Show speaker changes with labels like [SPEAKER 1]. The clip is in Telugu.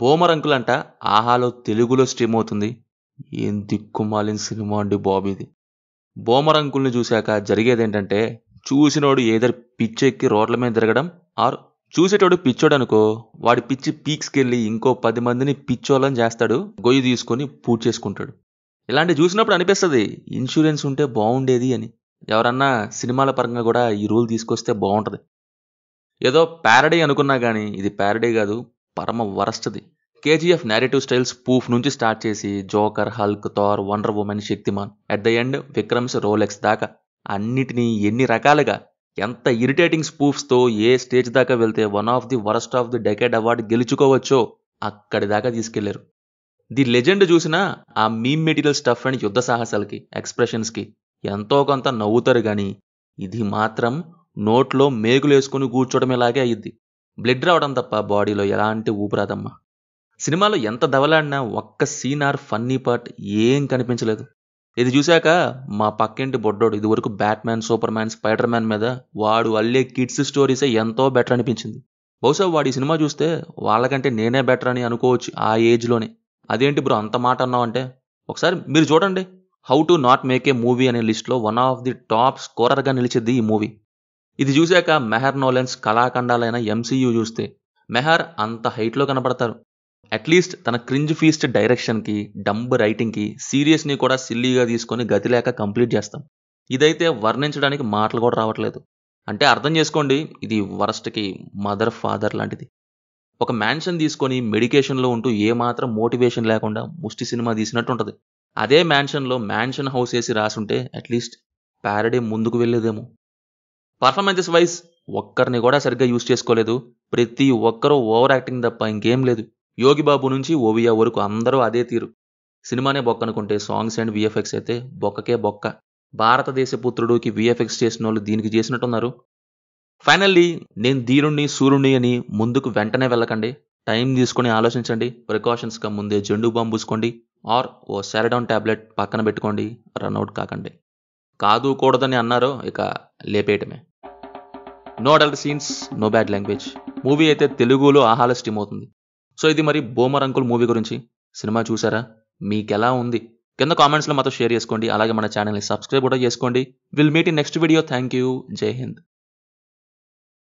[SPEAKER 1] బోమరంకులంట ఆహాలో తెలుగులో స్ట్రీమ్ అవుతుంది ఏం దిక్కుమాలిన సినిమా అండి బాబీది ఇది బోమరంకుల్ని చూశాక జరిగేదేంటంటే చూసినోడు ఏదర్ పిచ్చెక్కి రోడ్ల మీద తిరగడం ఆర్ చూసేటోడు పిచ్చోడు అనుకో వాడి పిచ్చి పీక్స్కి వెళ్ళి ఇంకో పది మందిని పిచ్చోళ్ళని చేస్తాడు గొయ్యి తీసుకొని పూర్తి చేసుకుంటాడు ఇలాంటి చూసినప్పుడు అనిపిస్తుంది ఇన్సూరెన్స్ ఉంటే బాగుండేది అని ఎవరన్నా సినిమాల పరంగా కూడా ఈ రూల్ తీసుకొస్తే బాగుంటుంది ఏదో ప్యారడీ అనుకున్నా కానీ ఇది ప్యారడీ కాదు పరమ వరస్ట్ది కేజీఎఫ్ నేరేటివ్ స్టైల్స్ పూఫ్ నుంచి స్టార్ట్ చేసి joker hulk thor wonder woman Shaktimaan at the end Vikram's Rolex దాకా అన్నిటినీ ఎన్ని రకాలుగా ఎంత ఇరిటేటింగ్ స్పూఫ్స్తో ఏ స్టేజ్ దాకా వెళ్తే one of the worst of the decade award గెలుచుకోవచ్చో అక్కడి దాకా తీసుకెళ్లారు ది లెజెండ్ చూసిన ఆ మీమ్ మెటీరియల్ స్టఫ్ అండ్ యుద్ధ సాహసాలకి ఎక్స్ప్రెషన్స్కి ఎంతో కొంత నవ్వుతారు కానీ ఇది మాత్రం నోట్లో మేకులేసుకుని కూర్చోవడం ఇలాగే అయ్యిద్ది బ్లడ్ రావడం తప్ప బాడీలో ఎలాంటి ఊపిరాదమ్మా సినిమాలో ఎంత దవలాడినా ఒక్క సీన్ ఆర్ ఫన్నీ పార్ట్ ఏం కనిపించలేదు ఇది చూశాక మా పక్కింటి బొడ్డోడు ఇదివరకు batman superman spiderman మీద వాడు అల్లే కిడ్స్ స్టోరీసే ఎంతో బెటర్ అనిపించింది బహుశా వాడు ఈ సినిమా చూస్తే వాళ్ళకంటే నేనే బెటర్ అని అనుకోవచ్చు ఆ ఏజ్లోనే అదేంటి బ్రో అంత మాట అన్నావు అంటే ఒకసారి మీరు చూడండి how to not make a movie అనే లిస్ట్లో వన్ ఆఫ్ ది టాప్ స్కోరర్గా నిలిచింది ఈ మూవీ ఇది చూశాక మెహర్ నోలెన్స్ కళాఖండాలైన ఎంసీయూ చూస్తే మెహర్ అంత హైట్లో కనపడతారు అట్లీస్ట్ తన క్రింజ్ ఫీస్ట్ డైరెక్షన్కి డంబ్ రైటింగ్కి సీరియస్ని కూడా సిల్లీగా తీసుకొని గతి లేక కంప్లీట్ చేస్తాం ఇదైతే వర్ణించడానికి మాటలు కూడా రావట్లేదు అంటే అర్థం చేసుకోండి ఇది వరస్ట్కి మదర్ ఫాదర్ లాంటిది ఒక మ్యాన్షన్ తీసుకొని మెడికేషన్లో ఉంటూ ఏమాత్రం మోటివేషన్ లేకుండా ముష్టి సినిమా తీసినట్టు ఉంటుంది అదే మ్యాన్షన్లో మ్యాన్షన్ హౌస్ వేసి రాసుంటే అట్లీస్ట్ ప్యారడే ముందుకు వెళ్ళేదేమో పర్ఫార్మెన్సెస్ వైజ్ ఒక్కరిని కూడా సరిగ్గా యూజ్ చేసుకోలేదు ప్రతి ఒక్కరూ ఓవర్ యాక్టింగ్ తప్ప ఇంకేం లేదు యోగిబాబు నుంచి ఓవియా వరకు అందరూ అదే తీరు సినిమానే బొక్కనుకుంటే సాంగ్స్ అండ్ విఎఫ్ఎక్స్ అయితే బొక్కకే బొక్క భారతదేశ పుత్రుడుకి విఎఫ్ఎక్స్ చేసిన వాళ్ళు దీనికి చేసినట్టున్నారు ఫైనల్లీ నేను ధీరుణ్ణి సూర్యుణ్ణి అని ముందుకు వెంటనే వెళ్ళకండి టైం తీసుకొని ఆలోచించండి ప్రికాషన్స్గా ముందే జెండు బాంబూసుకోండి ఆర్ ఓ సెరడాన్ ట్యాబ్లెట్ పక్కన పెట్టుకోండి రన్అట్ కాకండి కాదు కూడదని అన్నారో ఇక లేపేయటమే no adult scenes no bad language movie అయితే తెలుగులో ఆహాల స్టీమ్ అవుతుంది సో ఇది మరి బోమర్ అంకుల్ మూవీ గురించి సినిమా చూసారా మీకెలా ఉంది కింద కామెంట్స్లో మాతో షేర్ చేసుకోండి అలాగే మన ఛానల్ని సబ్స్క్రైబ్ కూడా చేసుకోండి will meet in next video thank you Jai Hind